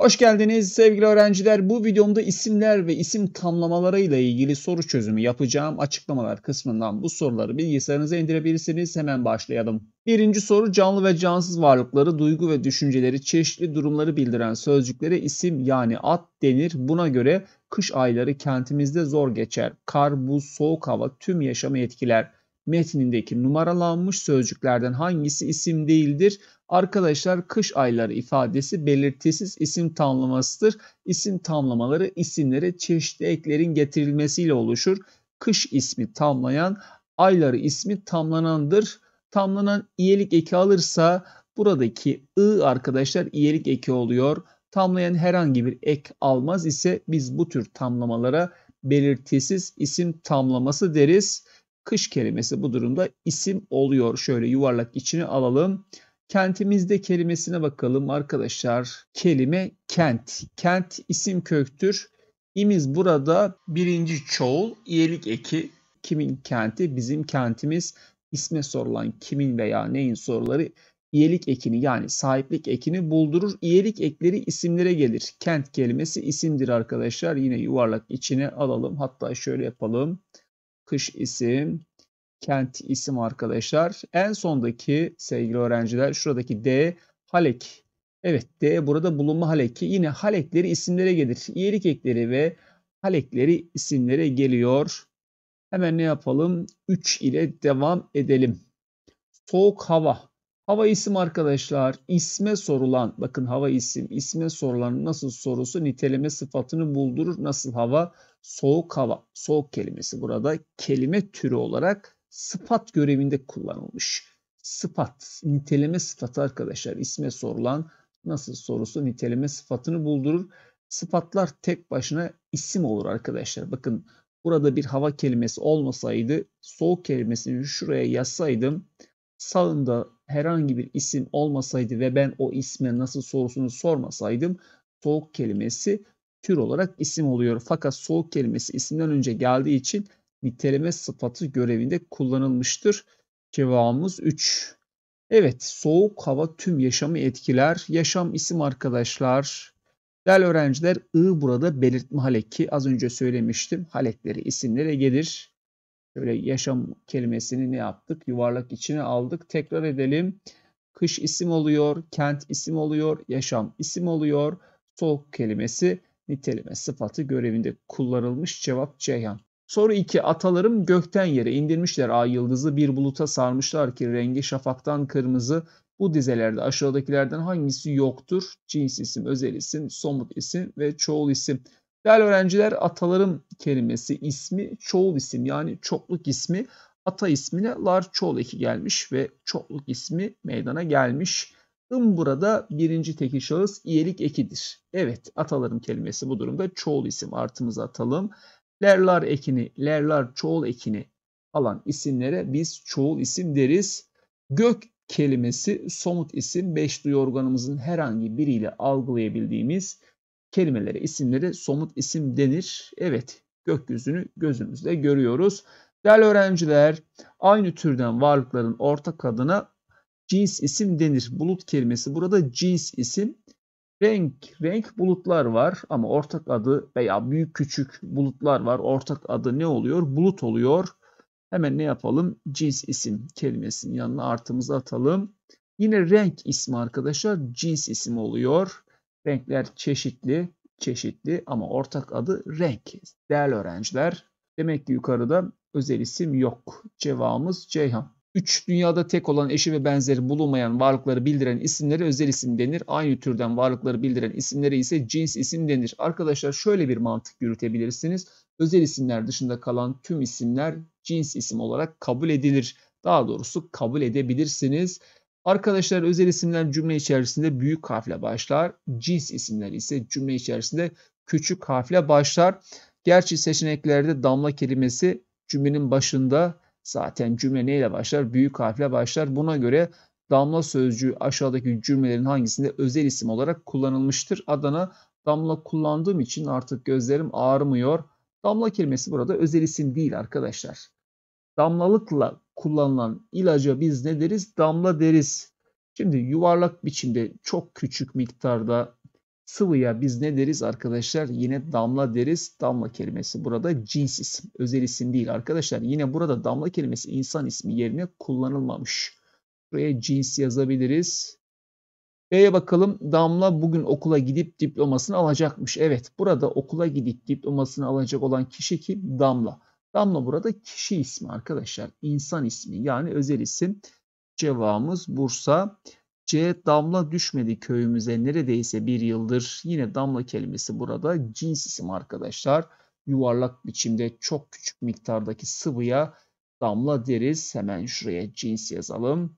Hoş geldiniz sevgili öğrenciler. Bu videomda isimler ve isim tamlamalarıyla ilgili soru çözümü yapacağım. Açıklamalar kısmından bu soruları bilgisayarınıza indirebilirsiniz. Hemen başlayalım. Birinci soru canlı ve cansız varlıkları, duygu ve düşünceleri, çeşitli durumları bildiren sözcüklere isim yani ad denir. Buna göre kış ayları kentimizde zor geçer. Kar, buz, soğuk hava tüm yaşamı etkiler metnindeki numaralanmış sözcüklerden hangisi isim değildir? Arkadaşlar kış ayları ifadesi belirtisiz isim tamlamasıdır. İsim tamlamaları isimlere çeşitli eklerin getirilmesiyle oluşur. Kış ismi tamlayan, ayları ismi tamlanandır. Tamlanan iyelik eki alırsa buradaki ı arkadaşlar iyelik eki oluyor. Tamlayan herhangi bir ek almaz ise biz bu tür tamlamalara belirtisiz isim tamlaması deriz. Kış kelimesi bu durumda isim oluyor. Şöyle yuvarlak içine alalım. Kentimizde kelimesine bakalım arkadaşlar. Kelime kent. Kent isim köktür. İmiz burada birinci çoğul iyelik eki. Kimin kenti? Bizim kentimiz. İsme sorulan kimin veya neyin soruları iyelik ekini yani sahiplik ekini buldurur. İyelik ekleri isimlere gelir. Kent kelimesi isimdir arkadaşlar. Yine yuvarlak içine alalım. Hatta şöyle yapalım. Kış isim, kent isim arkadaşlar. En sondaki sevgili öğrenciler şuradaki D Halek. Evet D burada bulunma Halek'i yine Halekleri isimlere gelir. İyerik ekleri ve Halekleri isimlere geliyor. Hemen ne yapalım? 3 ile devam edelim. Soğuk hava. Hava isim arkadaşlar isme sorulan bakın hava isim isme sorulan nasıl sorusu niteleme sıfatını buldurur. Nasıl hava? Soğuk hava. Soğuk kelimesi burada kelime türü olarak sıfat görevinde kullanılmış. Sıfat, niteleme sıfatı arkadaşlar isme sorulan nasıl sorusu niteleme sıfatını buldurur. Sıfatlar tek başına isim olur arkadaşlar. Bakın burada bir hava kelimesi olmasaydı soğuk kelimesini şuraya yazsaydım sağında herhangi bir isim olmasaydı ve ben o isme nasıl sorusunu sormasaydım soğuk kelimesi tür olarak isim oluyor. Fakat soğuk kelimesi isimden önce geldiği için niteleme sıfatı görevinde kullanılmıştır. Cevabımız 3. Evet, soğuk hava tüm yaşamı etkiler. Yaşam isim arkadaşlar. Değerli öğrenciler, I burada belirtme haleki. Az önce söylemiştim. Halekleri isimlere gelir. Böyle yaşam kelimesini ne yaptık? Yuvarlak içine aldık. Tekrar edelim. Kış isim oluyor, kent isim oluyor, yaşam isim oluyor. Soğuk kelimesi niteleme sıfatı görevinde kullanılmış cevap Ceyhan. Soru 2. Atalarım gökten yere indirmişler ay yıldızı bir buluta sarmışlar ki rengi şafaktan kırmızı. Bu dizelerde aşağıdakilerden hangisi yoktur? Cins isim, özel isim, somut isim ve çoğul isim. Değerli öğrenciler atalarım kelimesi ismi çoğul isim yani çokluk ismi. Ata ismine lar çoğul eki gelmiş ve çokluk ismi meydana gelmiş. Im burada birinci tekil şahıs iyelik ekidir. Evet atalarım kelimesi bu durumda çoğul isim artımıza atalım. Lerlar ekini, lerlar çoğul ekini alan isimlere biz çoğul isim deriz. Gök kelimesi somut isim. Beş duyu organımızın herhangi biriyle algılayabildiğimiz kelimelere, isimlere somut isim denir. Evet, gökyüzünü gözümüzle görüyoruz. Değerli öğrenciler, aynı türden varlıkların ortak adına cins isim denir. Bulut kelimesi burada cins isim renk renk bulutlar var ama ortak adı veya büyük küçük bulutlar var. Ortak adı ne oluyor? Bulut oluyor. Hemen ne yapalım? Cins isim kelimesinin yanına artımızı atalım. Yine renk ismi arkadaşlar cins isim oluyor. Renkler çeşitli, çeşitli ama ortak adı renk. Değerli öğrenciler, demek ki yukarıda özel isim yok. Cevabımız Ceyhan. 3. Dünyada tek olan eşi ve benzeri bulunmayan varlıkları bildiren isimlere özel isim denir. Aynı türden varlıkları bildiren isimlere ise cins isim denir. Arkadaşlar şöyle bir mantık yürütebilirsiniz. Özel isimler dışında kalan tüm isimler cins isim olarak kabul edilir. Daha doğrusu kabul edebilirsiniz. Arkadaşlar özel isimler cümle içerisinde büyük harfle başlar. Cins isimler ise cümle içerisinde küçük harfle başlar. Gerçi seçeneklerde damla kelimesi cümlenin başında Zaten cümle neyle başlar? Büyük harfle başlar. Buna göre damla sözcüğü aşağıdaki cümlelerin hangisinde özel isim olarak kullanılmıştır? Adana damla kullandığım için artık gözlerim ağrımıyor. Damla kelimesi burada özel isim değil arkadaşlar. Damlalıkla kullanılan ilaca biz ne deriz? Damla deriz. Şimdi yuvarlak biçimde çok küçük miktarda Sıvıya biz ne deriz arkadaşlar? Yine damla deriz. Damla kelimesi burada cins isim, özel isim değil arkadaşlar. Yine burada damla kelimesi insan ismi yerine kullanılmamış. Buraya cins yazabiliriz. B'ye bakalım. Damla bugün okula gidip diplomasını alacakmış. Evet, burada okula gidip diplomasını alacak olan kişi kim? Damla. Damla burada kişi ismi arkadaşlar. İnsan ismi yani özel isim. Cevabımız Bursa. C. Damla düşmedi köyümüze neredeyse bir yıldır. Yine damla kelimesi burada cins isim arkadaşlar. Yuvarlak biçimde çok küçük miktardaki sıvıya damla deriz. Hemen şuraya cins yazalım.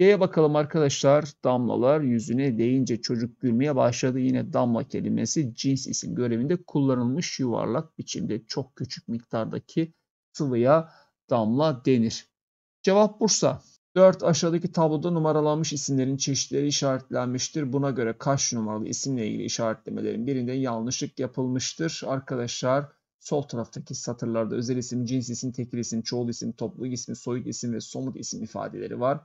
D'ye bakalım arkadaşlar. Damlalar yüzüne değince çocuk gülmeye başladı. Yine damla kelimesi cins isim görevinde kullanılmış yuvarlak biçimde çok küçük miktardaki sıvıya damla denir. Cevap Bursa. 4. Aşağıdaki tabloda numaralanmış isimlerin çeşitleri işaretlenmiştir. Buna göre kaç numaralı isimle ilgili işaretlemelerin birinde yanlışlık yapılmıştır. Arkadaşlar sol taraftaki satırlarda özel isim, cins isim, tekil isim, çoğul isim, toplu isim, soyut isim ve somut isim ifadeleri var.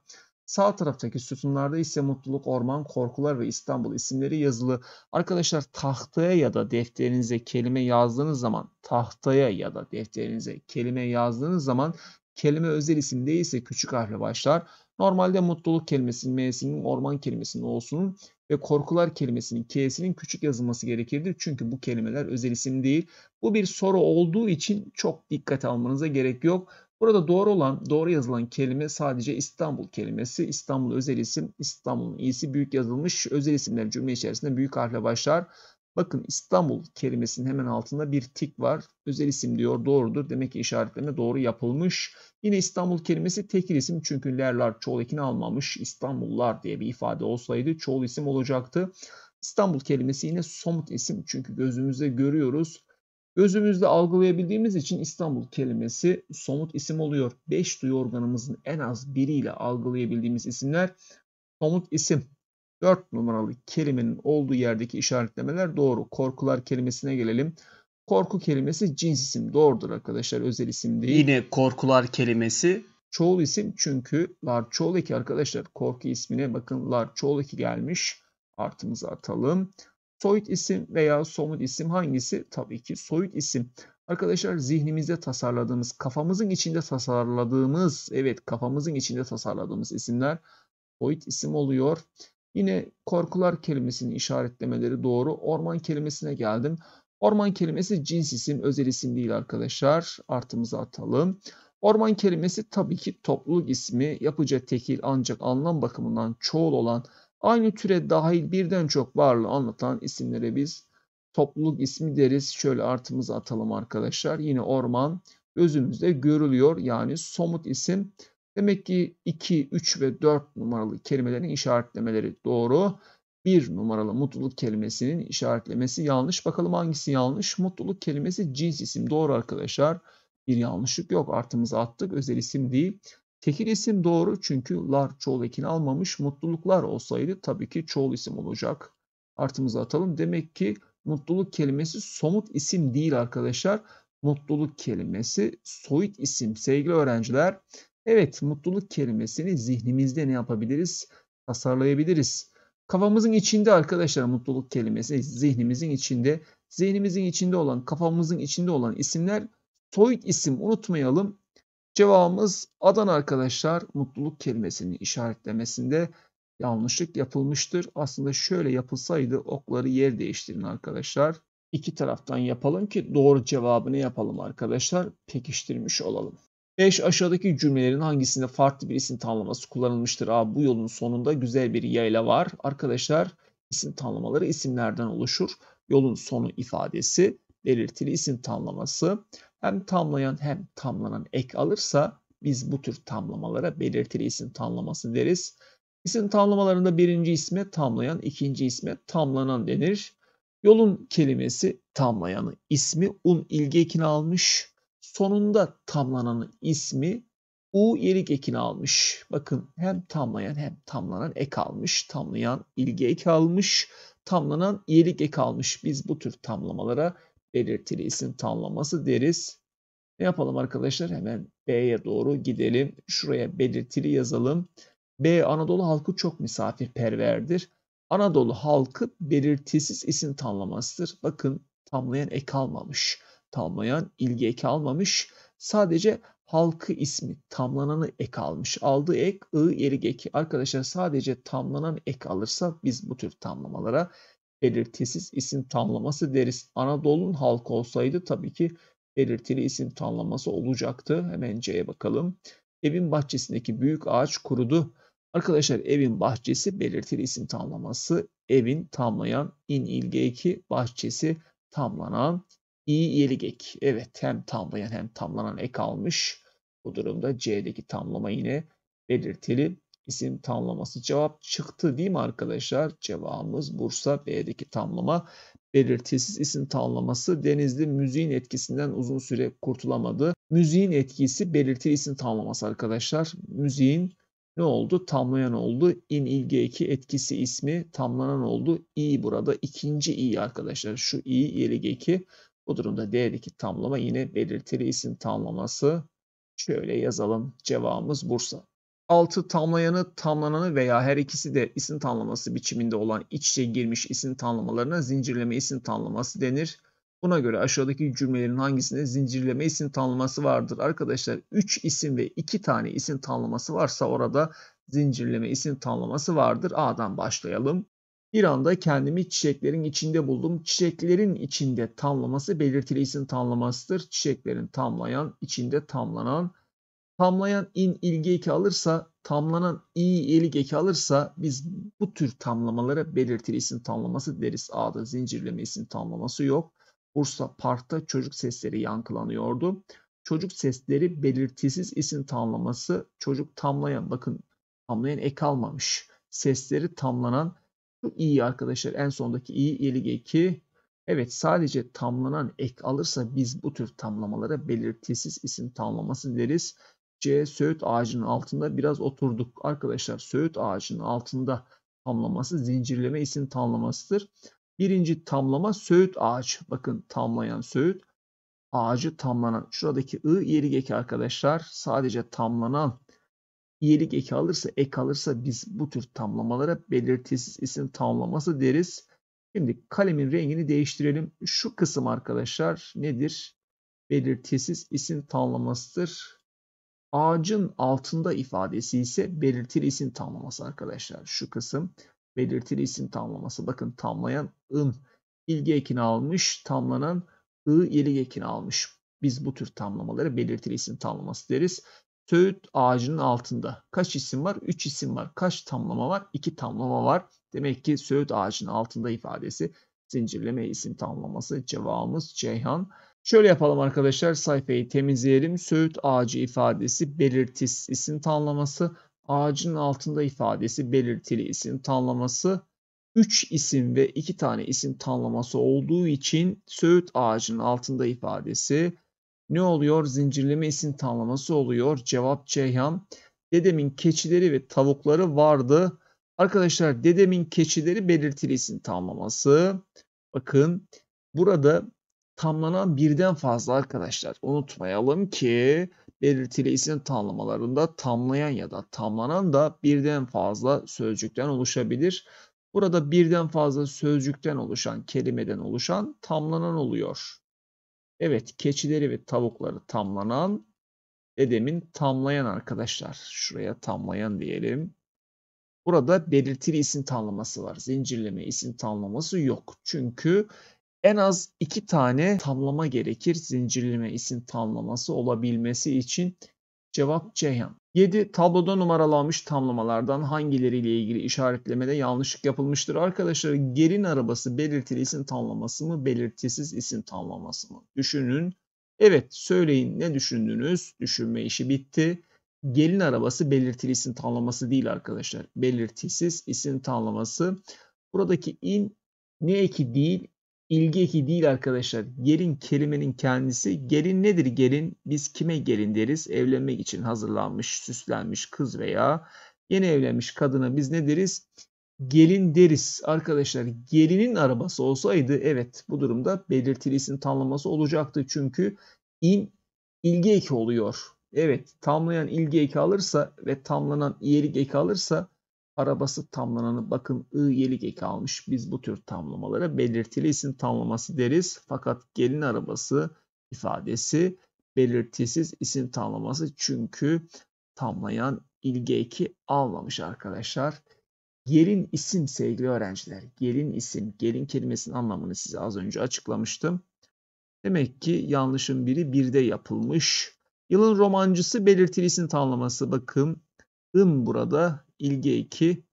Sağ taraftaki sütunlarda ise mutluluk, orman, korkular ve İstanbul isimleri yazılı. Arkadaşlar tahtaya ya da defterinize kelime yazdığınız zaman tahtaya ya da defterinize kelime yazdığınız zaman kelime özel isim değilse küçük harfle başlar. Normalde mutluluk kelimesinin m'sinin, orman kelimesinin olsunun ve korkular kelimesinin k'sinin küçük yazılması gerekirdir. Çünkü bu kelimeler özel isim değil. Bu bir soru olduğu için çok dikkat almanıza gerek yok. Burada doğru olan, doğru yazılan kelime sadece İstanbul kelimesi. İstanbul özel isim, İstanbul'un iyisi büyük yazılmış. Özel isimler cümle içerisinde büyük harfle başlar. Bakın İstanbul kelimesinin hemen altında bir tik var. Özel isim diyor doğrudur. Demek ki işaretleme doğru yapılmış. Yine İstanbul kelimesi tekil isim çünkü lerlar çoğul ekini almamış. İstanbullar diye bir ifade olsaydı çoğul isim olacaktı. İstanbul kelimesi yine somut isim çünkü gözümüzde görüyoruz. Gözümüzde algılayabildiğimiz için İstanbul kelimesi somut isim oluyor. Beş duyu organımızın en az biriyle algılayabildiğimiz isimler somut isim. 4 numaralı kelimenin olduğu yerdeki işaretlemeler doğru. Korkular kelimesine gelelim. Korku kelimesi cins isim. Doğrudur arkadaşlar. Özel isim değil. Yine korkular kelimesi çoğul isim çünkü lar çoğul eki arkadaşlar. Korku ismine bakın lar çoğul eki gelmiş. Artımızı atalım. Soyut isim veya somut isim hangisi? Tabii ki soyut isim. Arkadaşlar zihnimizde tasarladığımız, kafamızın içinde tasarladığımız, evet kafamızın içinde tasarladığımız isimler soyut isim oluyor. Yine korkular kelimesinin işaretlemeleri doğru. Orman kelimesine geldim. Orman kelimesi cins isim, özel isim değil arkadaşlar. Artımızı atalım. Orman kelimesi tabii ki topluluk ismi, yapıcı tekil ancak anlam bakımından çoğul olan, aynı türe dahil birden çok varlığı anlatan isimlere biz topluluk ismi deriz. Şöyle artımızı atalım arkadaşlar. Yine orman gözümüzde görülüyor. Yani somut isim Demek ki 2, 3 ve 4 numaralı kelimelerin işaretlemeleri doğru. 1 numaralı mutluluk kelimesinin işaretlemesi yanlış. Bakalım hangisi yanlış? Mutluluk kelimesi cins isim. Doğru arkadaşlar. Bir yanlışlık yok. Artımızı attık. Özel isim değil. Tekil isim doğru çünkü lar çoğul ekini almamış. Mutluluklar olsaydı tabii ki çoğul isim olacak. Artımızı atalım. Demek ki mutluluk kelimesi somut isim değil arkadaşlar. Mutluluk kelimesi soyut isim. Sevgili öğrenciler Evet, mutluluk kelimesini zihnimizde ne yapabiliriz? Tasarlayabiliriz. Kafamızın içinde arkadaşlar mutluluk kelimesi zihnimizin içinde. Zihnimizin içinde olan, kafamızın içinde olan isimler soyut isim unutmayalım. Cevabımız Adana arkadaşlar mutluluk kelimesini işaretlemesinde yanlışlık yapılmıştır. Aslında şöyle yapılsaydı okları yer değiştirin arkadaşlar. İki taraftan yapalım ki doğru cevabını yapalım arkadaşlar. Pekiştirmiş olalım. 5. Aşağıdaki cümlelerin hangisinde farklı bir isim tanımlaması kullanılmıştır? A. Bu yolun sonunda güzel bir yayla var. Arkadaşlar isim tanımlamaları isimlerden oluşur. Yolun sonu ifadesi belirtili isim tamlaması hem tamlayan hem tamlanan ek alırsa biz bu tür tamlamalara belirtili isim tamlaması deriz. İsim tamlamalarında birinci isme tamlayan, ikinci isme tamlanan denir. Yolun kelimesi tamlayanı ismi un ilgi ekini almış sonunda tamlananın ismi U yerik ekini almış. Bakın hem tamlayan hem tamlanan ek almış. Tamlayan ilgi ek almış. Tamlanan yelik ek almış. Biz bu tür tamlamalara belirtili isim tamlaması deriz. Ne yapalım arkadaşlar? Hemen B'ye doğru gidelim. Şuraya belirtili yazalım. B Anadolu halkı çok misafirperverdir. Anadolu halkı belirtisiz isim tamlamasıdır. Bakın tamlayan ek almamış tamlayan ilgi eki almamış. Sadece halkı ismi tamlananı ek almış. Aldığı ek ı erik eki. Arkadaşlar sadece tamlanan ek alırsa biz bu tür tamlamalara belirtisiz isim tamlaması deriz. Anadolu'nun halkı olsaydı tabii ki belirtili isim tamlaması olacaktı. Hemen C'ye bakalım. Evin bahçesindeki büyük ağaç kurudu. Arkadaşlar evin bahçesi belirtili isim tamlaması. Evin tamlayan in ilgeki bahçesi tamlanan iyi iyilik ek. Evet hem tamlayan hem tamlanan ek almış. Bu durumda C'deki tamlama yine belirtili. İsim tamlaması cevap çıktı değil mi arkadaşlar? Cevabımız Bursa B'deki tamlama belirtisiz isim tamlaması Denizli müziğin etkisinden uzun süre kurtulamadı. Müziğin etkisi belirtili isim tamlaması arkadaşlar. Müziğin ne oldu? Tamlayan oldu. İn ilgi eki etkisi ismi tamlanan oldu. İ burada ikinci i arkadaşlar. Şu i iyilik eki bu durumda diğer iki tamlama yine belirtili isim tamlaması. Şöyle yazalım. Cevabımız Bursa. Altı tamlayanı, tamlananı veya her ikisi de isim tamlaması biçiminde olan iç içe girmiş isim tamlamalarına zincirleme isim tamlaması denir. Buna göre aşağıdaki cümlelerin hangisinde zincirleme isim tanımlaması vardır? Arkadaşlar 3 isim ve 2 tane isim tanımlaması varsa orada zincirleme isim tanımlaması vardır. A'dan başlayalım. Bir anda kendimi çiçeklerin içinde buldum. Çiçeklerin içinde tamlaması belirtili isim tamlamasıdır. Çiçeklerin tamlayan, içinde tamlanan. Tamlayan in ilgi eki alırsa, tamlanan i iyilik eki alırsa biz bu tür tamlamalara belirtili isim tamlaması deriz. A'da zincirleme isim tamlaması yok. Bursa Park'ta çocuk sesleri yankılanıyordu. Çocuk sesleri belirtisiz isim tamlaması. Çocuk tamlayan bakın tamlayan ek almamış. Sesleri tamlanan iyi arkadaşlar en sondaki iyi yelge 2. Evet sadece tamlanan ek alırsa biz bu tür tamlamalara belirtisiz isim tamlaması deriz. C söğüt ağacının altında biraz oturduk. Arkadaşlar söğüt ağacının altında tamlaması zincirleme isim tamlamasıdır. Birinci tamlama söğüt ağaç. Bakın tamlayan söğüt ağacı tamlanan. Şuradaki ı yeri geki arkadaşlar sadece tamlanan iyilik eki alırsa ek alırsa biz bu tür tamlamalara belirtisiz isim tamlaması deriz. Şimdi kalemin rengini değiştirelim. Şu kısım arkadaşlar nedir? Belirtisiz isim tamlamasıdır. Ağacın altında ifadesi ise belirtili isim tamlaması arkadaşlar. Şu kısım belirtili isim tamlaması. Bakın tamlayan ın ilgi ekini almış, tamlanan ı iyilik ekini almış. Biz bu tür tamlamaları belirtili isim tamlaması deriz. Söğüt ağacının altında kaç isim var? 3 isim var. Kaç tamlama var? 2 tamlama var. Demek ki söğüt ağacının altında ifadesi zincirleme isim tamlaması cevabımız Ceyhan. Şöyle yapalım arkadaşlar sayfayı temizleyelim. Söğüt ağacı ifadesi belirtis isim tamlaması. Ağacın altında ifadesi belirtili isim tamlaması. 3 isim ve 2 tane isim tamlaması olduğu için söğüt ağacının altında ifadesi ne oluyor? Zincirleme isim tamlaması oluyor. Cevap Ceyhan. Dedemin keçileri ve tavukları vardı. Arkadaşlar dedemin keçileri belirtili isim tamlaması. Bakın burada tamlanan birden fazla arkadaşlar. Unutmayalım ki belirtili isim tanımlamalarında tamlayan ya da tamlanan da birden fazla sözcükten oluşabilir. Burada birden fazla sözcükten oluşan, kelimeden oluşan tamlanan oluyor. Evet keçileri ve tavukları tamlanan dedemin tamlayan arkadaşlar. Şuraya tamlayan diyelim. Burada belirtili isim tamlaması var. Zincirleme isim tamlaması yok. Çünkü en az iki tane tamlama gerekir zincirleme isim tamlaması olabilmesi için cevap Ceyhan. 7. Tabloda numaralanmış tamlamalardan hangileriyle ilgili işaretlemede yanlışlık yapılmıştır? Arkadaşlar gerin arabası belirtili isim tamlaması mı? Belirtisiz isim tamlaması mı? Düşünün. Evet söyleyin ne düşündünüz? Düşünme işi bitti. Gelin arabası belirtili isim tamlaması değil arkadaşlar. Belirtisiz isim tamlaması. Buradaki in ne eki değil ilgi eki değil arkadaşlar. Gelin kelimenin kendisi. Gelin nedir gelin? Biz kime gelin deriz? Evlenmek için hazırlanmış, süslenmiş kız veya yeni evlenmiş kadına biz ne deriz? Gelin deriz. Arkadaşlar gelinin arabası olsaydı evet bu durumda belirtili isim tamlaması olacaktı. Çünkü in ilgi eki oluyor. Evet tamlayan ilgi eki alırsa ve tamlanan iyilik eki alırsa arabası tamlananı bakın ı yelik eki almış. Biz bu tür tamlamalara belirtili isim tamlaması deriz. Fakat gelin arabası ifadesi belirtisiz isim tamlaması çünkü tamlayan ilgi eki almamış arkadaşlar. Gelin isim sevgili öğrenciler. Gelin isim, gelin kelimesinin anlamını size az önce açıklamıştım. Demek ki yanlışın biri birde yapılmış. Yılın romancısı belirtili isim tamlaması bakın. ım burada ilgi eki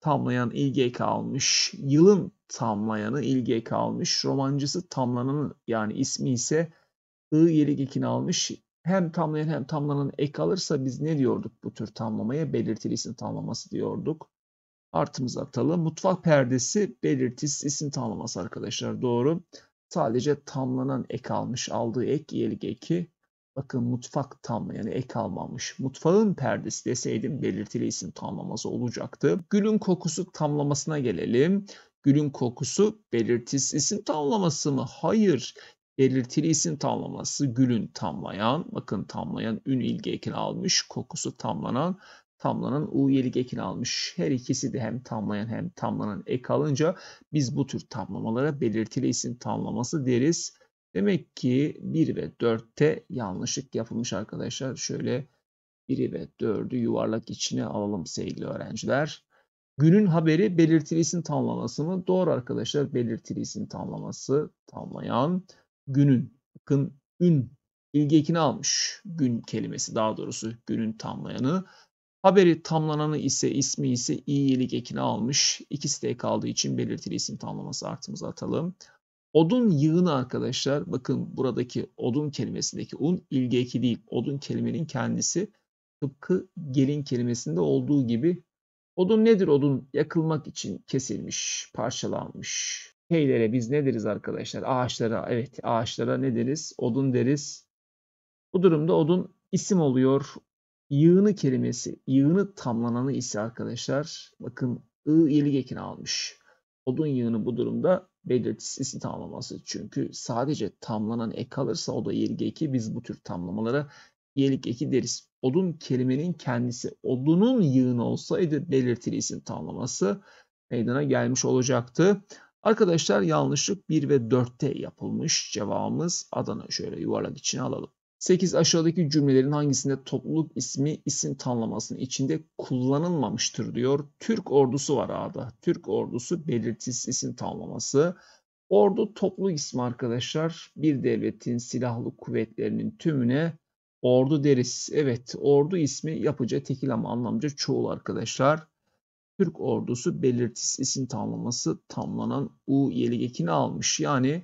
tamlayan ilgi eki almış. Yılın tamlayanı ilgi eki almış. Romancısı tamlananı yani ismi ise I yelik ekini almış. Hem tamlayan hem tamlanan ek alırsa biz ne diyorduk bu tür tamlamaya? Belirtili isim tamlaması diyorduk. artımız atalım. Mutfak perdesi belirtisiz isim tamlaması arkadaşlar. Doğru. Sadece tamlanan ek almış. Aldığı ek iyilik eki Bakın mutfak tam yani ek almamış. Mutfağın perdesi deseydim belirtili isim tamlaması olacaktı. Gülün kokusu tamlamasına gelelim. Gülün kokusu belirtisiz isim tamlaması mı? Hayır. Belirtili isim tamlaması gülün tamlayan, bakın tamlayan ün ilgi ekini almış, kokusu tamlanan, tamlanan u yelik ekini almış. Her ikisi de hem tamlayan hem tamlanan ek alınca biz bu tür tamlamalara belirtili isim tamlaması deriz. Demek ki 1 ve 4'te yanlışlık yapılmış arkadaşlar. Şöyle 1'i ve 4'ü yuvarlak içine alalım sevgili öğrenciler. Günün haberi belirtilisin isim tamlaması mı? Doğru arkadaşlar belirtilisin tamlaması tamlayan günün. Bakın ün ilgi almış. Gün kelimesi daha doğrusu günün tamlayanı. Haberi tamlananı ise ismi ise iyi ekini almış. İkisi de kaldığı için belirtili isim tamlaması artımıza atalım. Odun yığını arkadaşlar bakın buradaki odun kelimesindeki un ilgi eki değil. Odun kelimenin kendisi tıpkı gelin kelimesinde olduğu gibi. Odun nedir? Odun yakılmak için kesilmiş, parçalanmış. Şeylere biz ne deriz arkadaşlar? Ağaçlara evet ağaçlara ne deriz? Odun deriz. Bu durumda odun isim oluyor. Yığını kelimesi, yığını tamlananı ise arkadaşlar bakın ı ilgekini almış. Odun yığını bu durumda belirtisiz tamlaması. Çünkü sadece tamlanan ek kalırsa o da iyilik eki. Biz bu tür tamlamalara iyilik eki deriz. Odun kelimenin kendisi odunun yığını olsaydı belirtili isim tamlaması meydana gelmiş olacaktı. Arkadaşlar yanlışlık 1 ve 4'te yapılmış. Cevabımız Adana şöyle yuvarlak içine alalım. 8. Aşağıdaki cümlelerin hangisinde topluluk ismi isim tanımlamasının içinde kullanılmamıştır diyor. Türk ordusu var A'da. Türk ordusu belirtisiz isim tanımlaması. Ordu topluluk ismi arkadaşlar. Bir devletin silahlı kuvvetlerinin tümüne ordu deriz. Evet ordu ismi yapıcı tekil ama anlamca çoğul arkadaşlar. Türk ordusu belirtisiz isim tanımlaması tamlanan U yeligekini almış. Yani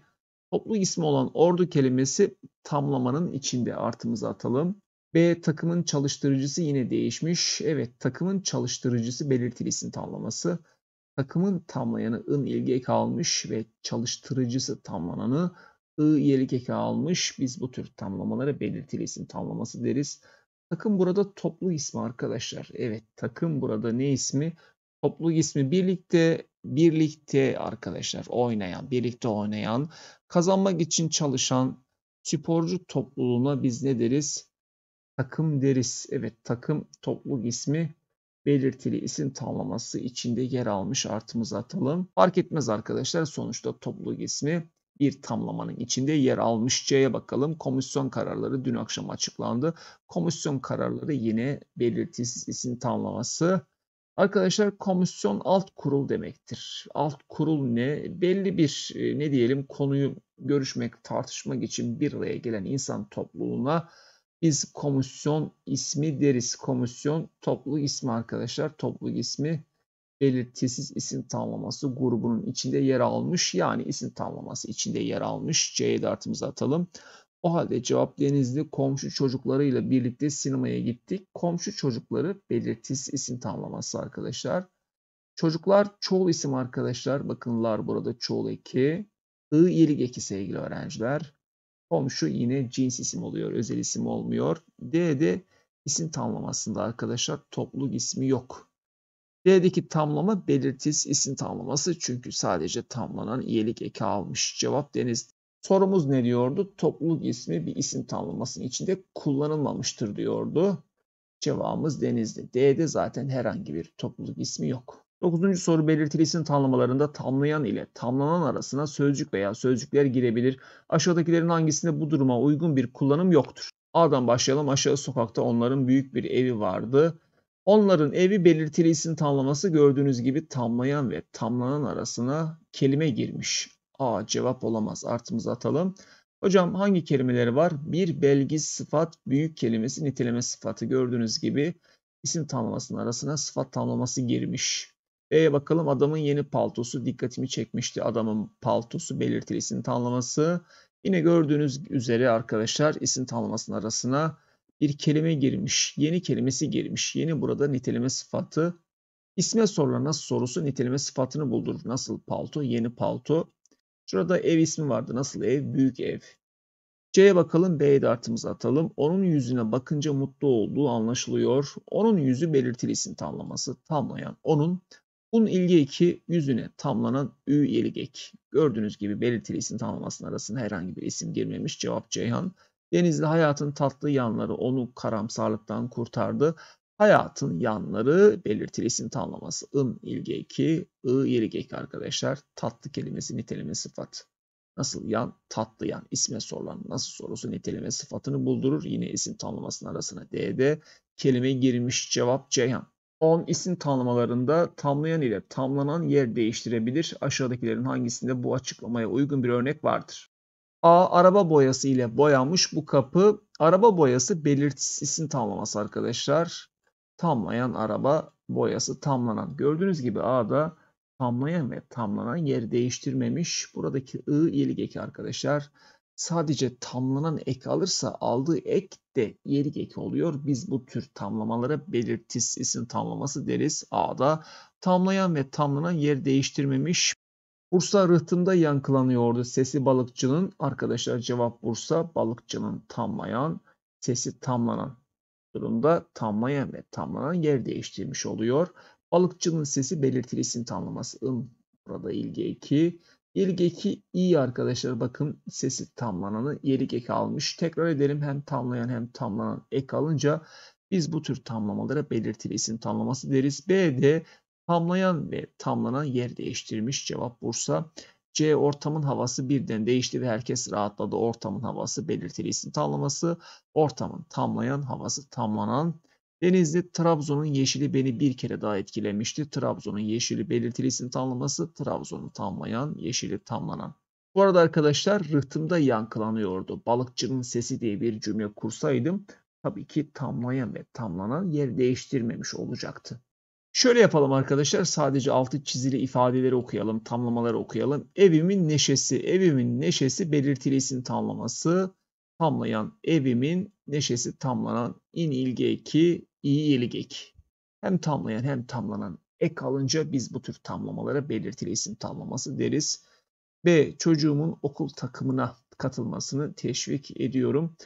Toplu ismi olan ordu kelimesi tamlamanın içinde artımızı atalım. B takımın çalıştırıcısı yine değişmiş. Evet takımın çalıştırıcısı belirtili isim tamlaması. Takımın tamlayanı ın ilgi eki almış ve çalıştırıcısı tamlananı ı iyelik eki almış. Biz bu tür tamlamalara belirtili isim tamlaması deriz. Takım burada toplu ismi arkadaşlar. Evet takım burada ne ismi? Toplu ismi birlikte birlikte arkadaşlar oynayan, birlikte oynayan, kazanmak için çalışan sporcu topluluğuna biz ne deriz? Takım deriz. Evet takım topluluk ismi belirtili isim tamlaması içinde yer almış artımızı atalım. Fark etmez arkadaşlar sonuçta topluluk ismi bir tamlamanın içinde yer almış. C'ye bakalım. Komisyon kararları dün akşam açıklandı. Komisyon kararları yine belirtisiz isim tamlaması Arkadaşlar komisyon alt kurul demektir. Alt kurul ne? Belli bir e, ne diyelim konuyu görüşmek, tartışmak için bir araya gelen insan topluluğuna biz komisyon ismi deriz. Komisyon topluluk ismi arkadaşlar. Topluluk ismi belirtisiz isim tamlaması grubunun içinde yer almış. Yani isim tamlaması içinde yer almış. C'ye de artımızı atalım. O halde cevap Denizli komşu çocuklarıyla birlikte sinemaya gittik. Komşu çocukları belirtis isim tamlaması arkadaşlar. Çocuklar çoğul isim arkadaşlar. Bakınlar burada çoğul eki. I iyilik eki sevgili öğrenciler. Komşu yine cins isim oluyor. Özel isim olmuyor. D de isim tamlamasında arkadaşlar topluluk ismi yok. D'deki tamlama belirtis isim tamlaması çünkü sadece tamlanan iyilik eki almış. Cevap Denizli. Sorumuz ne diyordu? Topluluk ismi bir isim tanımlamasının içinde kullanılmamıştır diyordu. Cevabımız Denizli. D'de zaten herhangi bir topluluk ismi yok. Dokuzuncu soru belirtili isim tanımlamalarında tamlayan ile tamlanan arasına sözcük veya sözcükler girebilir. Aşağıdakilerin hangisinde bu duruma uygun bir kullanım yoktur? A'dan başlayalım. Aşağı sokakta onların büyük bir evi vardı. Onların evi belirtili isim tamlaması gördüğünüz gibi tamlayan ve tamlanan arasına kelime girmiş. A cevap olamaz. Artımızı atalım. Hocam hangi kelimeleri var? Bir belgi sıfat büyük kelimesi niteleme sıfatı. Gördüğünüz gibi isim tamlamasının arasına sıfat tamlaması girmiş. B'ye bakalım adamın yeni paltosu dikkatimi çekmişti. Adamın paltosu belirtili isim tamlaması. Yine gördüğünüz üzere arkadaşlar isim tamlamasının arasına bir kelime girmiş. Yeni kelimesi girmiş. Yeni burada niteleme sıfatı. İsme sorulan nasıl sorusu niteleme sıfatını buldurur. Nasıl palto? Yeni palto. Şurada ev ismi vardı. Nasıl ev? Büyük ev. C'ye bakalım. B'ye de artımızı atalım. Onun yüzüne bakınca mutlu olduğu anlaşılıyor. Onun yüzü belirtili isim tamlaması. Tamlayan onun. Bunun ilgi eki yüzüne tamlanan ü iyilik ek. Gördüğünüz gibi belirtili isim tamlamasının arasında herhangi bir isim girmemiş. Cevap Ceyhan. Denizli hayatın tatlı yanları onu karamsarlıktan kurtardı. Hayatın yanları belirtili isim tamlaması. ın ilgi eki, ı ilgi arkadaşlar. Tatlı kelimesi niteleme sıfat. Nasıl yan? Tatlı yan. İsme sorulan nasıl sorusu niteleme sıfatını buldurur. Yine isim tamlamasının arasına D'de. Kelime girmiş cevap Ceyhan. 10 isim tanımlarında tamlayan ile tamlanan yer değiştirebilir. Aşağıdakilerin hangisinde bu açıklamaya uygun bir örnek vardır? A. Araba boyası ile boyanmış bu kapı. Araba boyası belirtisiz isim tamlaması arkadaşlar tamlayan araba boyası tamlanan. Gördüğünüz gibi A'da tamlayan ve tamlanan yer değiştirmemiş. Buradaki I iyilik geki arkadaşlar sadece tamlanan ek alırsa aldığı ek de iyilik geki oluyor. Biz bu tür tamlamalara belirtis isim tamlaması deriz. A'da tamlayan ve tamlanan yer değiştirmemiş. Bursa rıhtımda yankılanıyordu sesi balıkçının. Arkadaşlar cevap Bursa balıkçının tamlayan, sesi tamlanan durumda tamlayan ve tamlanan yer değiştirmiş oluyor. Balıkçının sesi belirtilisin isim tamlamasının burada ilgi eki. İlgi eki iyi arkadaşlar bakın sesi tamlananı yelik eki almış. Tekrar edelim hem tamlayan hem tamlanan ek alınca biz bu tür tamlamalara belirtilisin isim tamlaması deriz. B'de tamlayan ve tamlanan yer değiştirmiş cevap Bursa. C ortamın havası birden değişti ve herkes rahatladı. Ortamın havası belirtili isim tamlaması. Ortamın tamlayan havası tamlanan. Denizli Trabzon'un yeşili beni bir kere daha etkilemişti. Trabzon'un yeşili belirtili isim tamlaması. Trabzon'u tamlayan, yeşili tamlanan. Bu arada arkadaşlar rıhtımda yankılanıyordu. Balıkçının sesi diye bir cümle kursaydım tabii ki tamlayan ve tamlanan yer değiştirmemiş olacaktı. Şöyle yapalım arkadaşlar. Sadece altı çizili ifadeleri okuyalım, tamlamaları okuyalım. Evimin neşesi, evimin neşesi belirtili isim tamlaması. Tamlayan evimin neşesi tamlanan in ilgi eki, iyi iyilik Hem tamlayan hem tamlanan ek alınca biz bu tür tamlamalara belirtili isim tamlaması deriz. B. Çocuğumun okul takımına katılmasını teşvik ediyorum.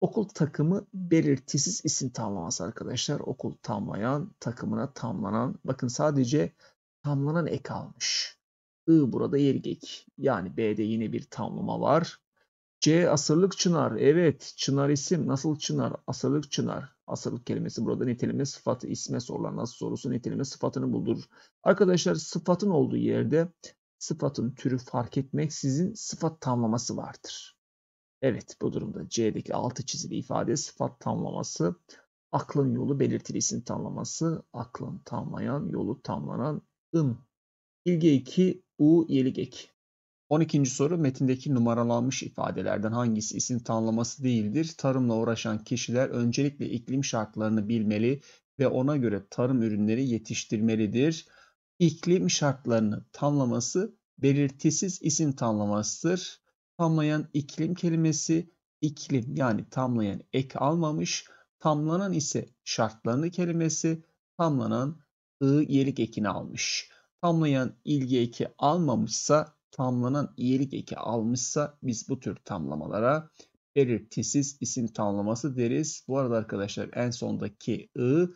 Okul takımı belirtisiz isim tamlaması arkadaşlar. Okul tamlayan, takımına tamlanan. Bakın sadece tamlanan ek almış. I burada yergek. Yani B'de yine bir tamlama var. C asırlık çınar. Evet çınar isim. Nasıl çınar? Asırlık çınar. Asırlık kelimesi burada niteleme sıfatı isme sorulan nasıl sorusu niteleme sıfatını buldurur. Arkadaşlar sıfatın olduğu yerde sıfatın türü fark etmeksizin sıfat tamlaması vardır. Evet bu durumda C'deki altı çizili ifade sıfat tamlaması, aklın yolu belirtili isim tamlaması, aklın tamlayan, yolu tamlanan ın. İlge 2, U iyilik ek. 12. soru metindeki numaralanmış ifadelerden hangisi isim tanımlaması değildir? Tarımla uğraşan kişiler öncelikle iklim şartlarını bilmeli ve ona göre tarım ürünleri yetiştirmelidir. İklim şartlarını tanımlaması belirtisiz isim tanımlamasıdır. Tamlayan iklim kelimesi iklim yani tamlayan ek almamış. Tamlanan ise şartlarını kelimesi tamlanan ı iyelik ekini almış. Tamlayan ilgi eki almamışsa tamlanan iyelik eki almışsa biz bu tür tamlamalara belirtisiz isim tamlaması deriz. Bu arada arkadaşlar en sondaki ı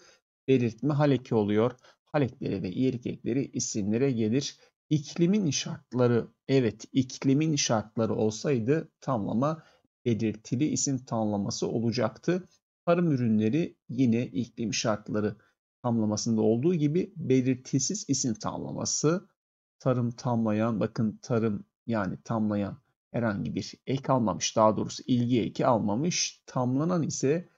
belirtme hal eki oluyor. Hal Halekleri ve iyelik ekleri isimlere gelir. İklimin şartları evet iklimin şartları olsaydı tamlama belirtili isim tamlaması olacaktı. Tarım ürünleri yine iklim şartları tamlamasında olduğu gibi belirtisiz isim tamlaması tarım tamlayan bakın tarım yani tamlayan herhangi bir ek almamış daha doğrusu ilgi eki almamış tamlanan ise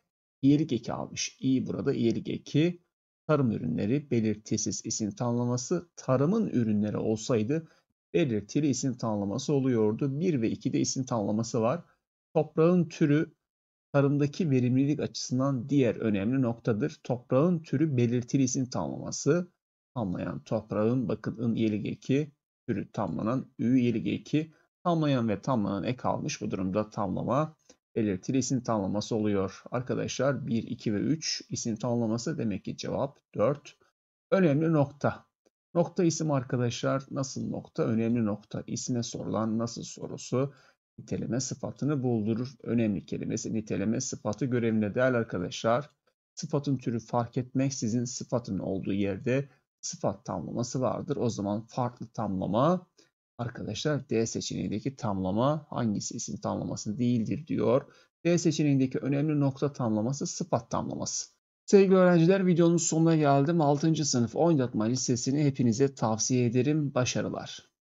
iyilik eki almış. İyi burada iyilik eki tarım ürünleri belirtisiz isim tanımlaması tarımın ürünleri olsaydı belirtili isim tanımlaması oluyordu. 1 ve 2'de isim tanımlaması var. Toprağın türü tarımdaki verimlilik açısından diğer önemli noktadır. Toprağın türü belirtili isim tanımlaması. Tamlayan toprağın bakın ın yelige 2 türü tamlanan ü yelige 2 tamlayan ve tamlanan ek almış bu durumda tamlama belirtili isim tanımlaması oluyor. Arkadaşlar 1, 2 ve 3 isim tanımlaması demek ki cevap 4. Önemli nokta. Nokta isim arkadaşlar nasıl nokta? Önemli nokta. İsme sorulan nasıl sorusu niteleme sıfatını buldurur. Önemli kelimesi niteleme sıfatı görevine değerli arkadaşlar. Sıfatın türü fark etmek sizin sıfatın olduğu yerde sıfat tamlaması vardır. O zaman farklı tamlama Arkadaşlar D seçeneğindeki tamlama hangisi isim tamlaması değildir diyor. D seçeneğindeki önemli nokta tamlaması sıfat tamlaması. Sevgili öğrenciler videonun sonuna geldim. 6. sınıf oynatma listesini hepinize tavsiye ederim. Başarılar.